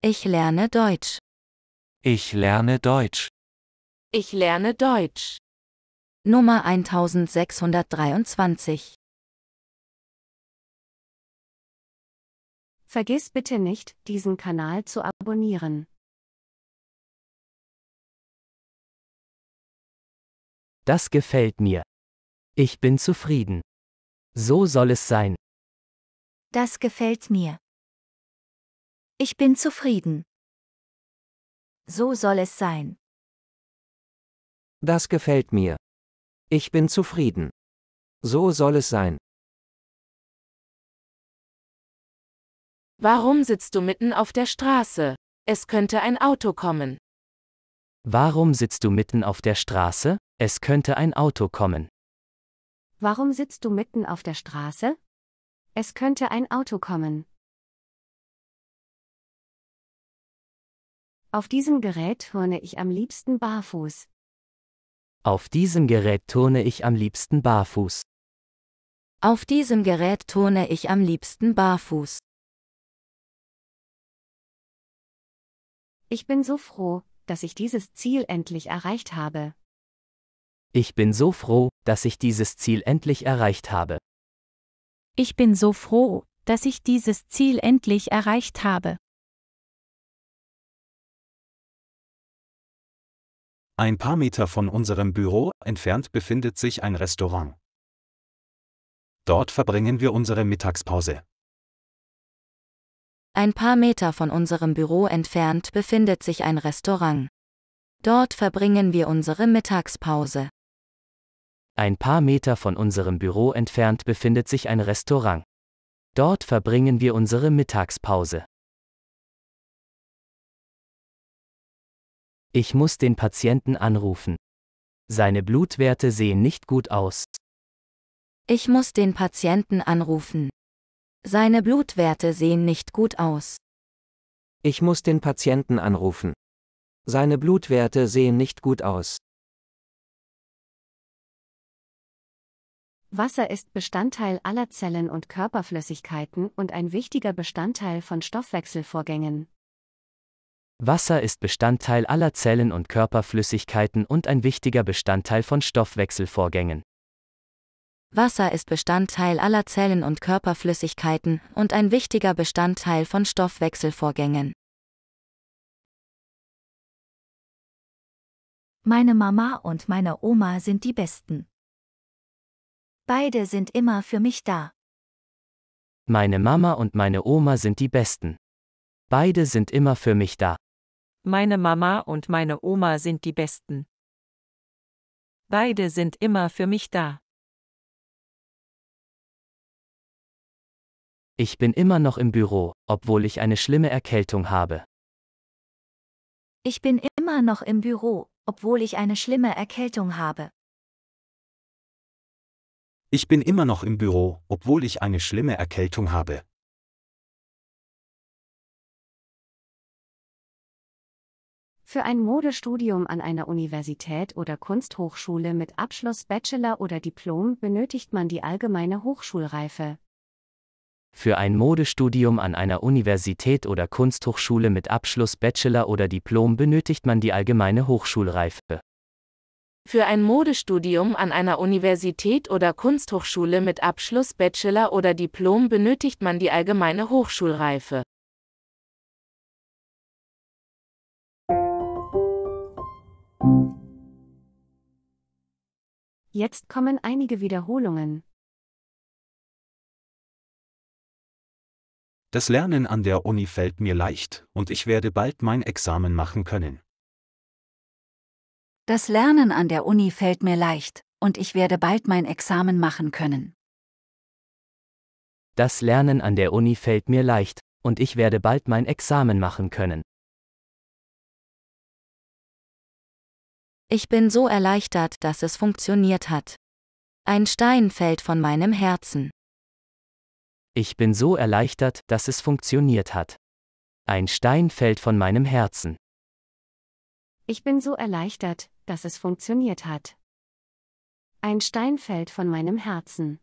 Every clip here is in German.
Ich lerne Deutsch. Ich lerne Deutsch. Ich lerne Deutsch. Nummer 1623. Vergiss bitte nicht, diesen Kanal zu abonnieren. Das gefällt mir. Ich bin zufrieden. So soll es sein. Das gefällt mir. Ich bin zufrieden. So soll es sein. Das gefällt mir. Ich bin zufrieden. So soll es sein. Warum sitzt du mitten auf der Straße? Es könnte ein Auto kommen. Warum sitzt du mitten auf der Straße? Es könnte ein Auto kommen. Warum sitzt du mitten auf der Straße? Es könnte ein Auto kommen. Auf diesem Gerät turne ich am liebsten barfuß. Auf diesem Gerät turne ich am liebsten barfuß. Auf diesem Gerät turne ich am liebsten barfuß. Ich bin so froh, dass ich dieses Ziel endlich erreicht habe. Ich bin so froh, dass ich dieses Ziel endlich erreicht habe. Ich bin so froh, dass ich dieses Ziel endlich erreicht habe. Ein paar Meter von unserem Büro entfernt befindet sich ein Restaurant. Dort verbringen wir unsere Mittagspause. Ein paar Meter von unserem Büro entfernt befindet sich ein Restaurant. Dort verbringen wir unsere Mittagspause. Ein paar Meter von unserem Büro entfernt befindet sich ein Restaurant. Dort verbringen wir unsere Mittagspause. Ich muss den Patienten anrufen. Seine Blutwerte sehen nicht gut aus. Ich muss den Patienten anrufen. Seine Blutwerte sehen nicht gut aus. Ich muss den Patienten anrufen. Seine Blutwerte sehen nicht gut aus. Wasser ist Bestandteil aller Zellen und Körperflüssigkeiten und ein wichtiger Bestandteil von Stoffwechselvorgängen. Wasser ist Bestandteil aller Zellen und Körperflüssigkeiten und ein wichtiger Bestandteil von Stoffwechselvorgängen. Wasser ist Bestandteil aller Zellen und Körperflüssigkeiten und ein wichtiger Bestandteil von Stoffwechselvorgängen. Meine Mama und meine Oma sind die Besten. Beide sind immer für mich da. Meine Mama und meine Oma sind die Besten. Beide sind immer für mich da. Meine Mama und meine Oma sind die Besten. Beide sind immer für mich da. Ich bin immer noch im Büro, obwohl ich eine schlimme Erkältung habe. Ich bin immer noch im Büro, obwohl ich eine schlimme Erkältung habe. Ich bin immer noch im Büro, obwohl ich eine schlimme Erkältung habe. Für ein Modestudium an einer Universität oder Kunsthochschule mit Abschluss Bachelor oder Diplom benötigt man die allgemeine Hochschulreife. Für ein Modestudium an einer Universität oder Kunsthochschule mit Abschluss Bachelor oder Diplom benötigt man die allgemeine Hochschulreife. Für ein Modestudium an einer Universität oder Kunsthochschule mit Abschluss Bachelor oder Diplom benötigt man die allgemeine Hochschulreife. Jetzt kommen einige Wiederholungen. Das Lernen an der Uni fällt mir leicht und ich werde bald mein Examen machen können. Das Lernen an der Uni fällt mir leicht und ich werde bald mein Examen machen können. Das Lernen an der Uni fällt mir leicht und ich werde bald mein Examen machen können. Ich bin so erleichtert, dass es funktioniert hat. Ein Stein fällt von meinem Herzen. Ich bin so erleichtert, dass es funktioniert hat. Ein Stein fällt von meinem Herzen. Ich bin so erleichtert, dass es funktioniert hat. Ein Stein fällt von meinem Herzen.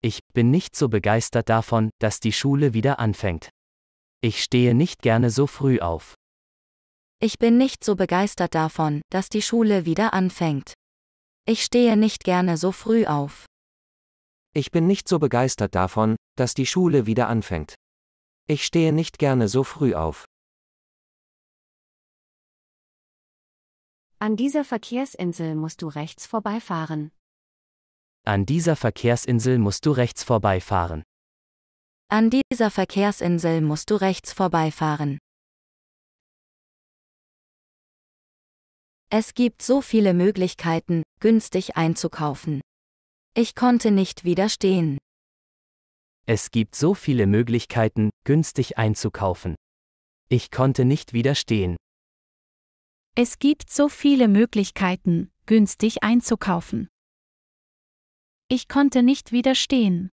Ich bin nicht so begeistert davon, dass die Schule wieder anfängt. Ich stehe nicht gerne so früh auf. Ich bin nicht so begeistert davon, dass die Schule wieder anfängt. Ich stehe nicht gerne so früh auf. Ich bin nicht so begeistert davon, dass die Schule wieder anfängt. Ich stehe nicht gerne so früh auf. An dieser Verkehrsinsel musst du rechts vorbeifahren. An dieser Verkehrsinsel musst du rechts vorbeifahren. An dieser Verkehrsinsel musst du rechts vorbeifahren. Es gibt so viele Möglichkeiten, günstig einzukaufen. Ich konnte nicht widerstehen. Es gibt so viele Möglichkeiten, günstig einzukaufen. Ich konnte nicht widerstehen. Es gibt so viele Möglichkeiten, günstig einzukaufen. Ich konnte nicht widerstehen.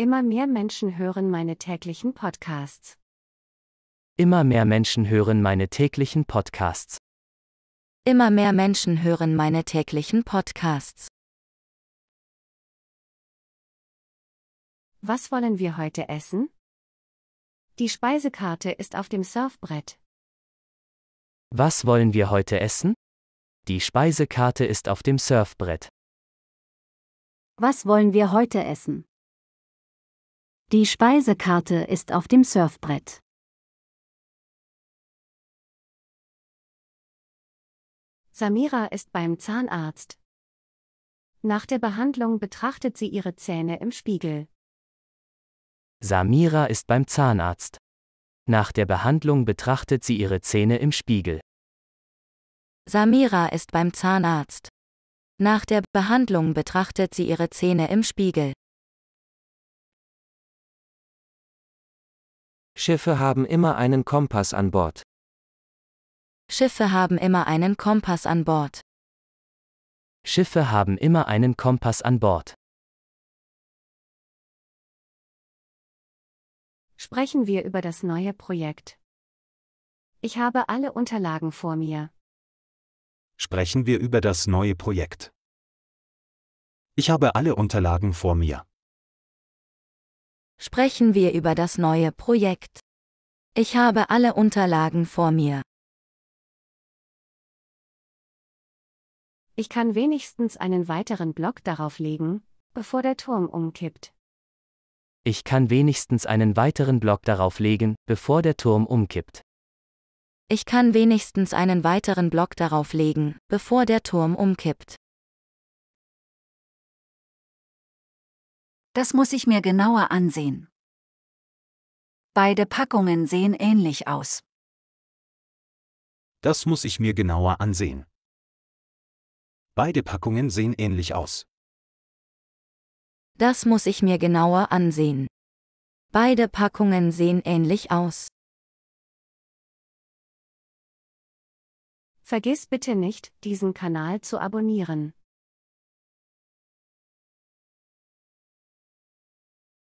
Immer mehr Menschen hören meine täglichen Podcasts. Immer mehr Menschen hören meine täglichen Podcasts. Immer mehr Menschen hören meine täglichen Podcasts. Was wollen wir heute essen? Die Speisekarte ist auf dem Surfbrett. Was wollen wir heute essen? Die Speisekarte ist auf dem Surfbrett. Was wollen wir heute essen? Die Speisekarte ist auf dem Surfbrett. Samira ist beim Zahnarzt. Nach der Behandlung betrachtet sie ihre Zähne im Spiegel. Samira ist beim Zahnarzt. Nach der Behandlung betrachtet sie ihre Zähne im Spiegel. Samira ist beim Zahnarzt. Nach der Behandlung betrachtet sie ihre Zähne im Spiegel. Schiffe haben immer einen Kompass an Bord. Schiffe haben immer einen Kompass an Bord. Schiffe haben immer einen Kompass an Bord. Sprechen wir über das neue Projekt. Ich habe alle Unterlagen vor mir. Sprechen wir über das neue Projekt. Ich habe alle Unterlagen vor mir. Sprechen wir über das neue Projekt. Ich habe alle Unterlagen vor mir. Ich kann wenigstens einen weiteren Block darauf legen, bevor der Turm umkippt. Ich kann wenigstens einen weiteren Block darauf legen, bevor der Turm umkippt. Ich kann wenigstens einen weiteren Block darauf legen, bevor der Turm umkippt. Das muss ich mir genauer ansehen. Beide Packungen sehen ähnlich aus. Das muss ich mir genauer ansehen. Beide Packungen sehen ähnlich aus. Das muss ich mir genauer ansehen. Beide Packungen sehen ähnlich aus. Vergiss bitte nicht, diesen Kanal zu abonnieren.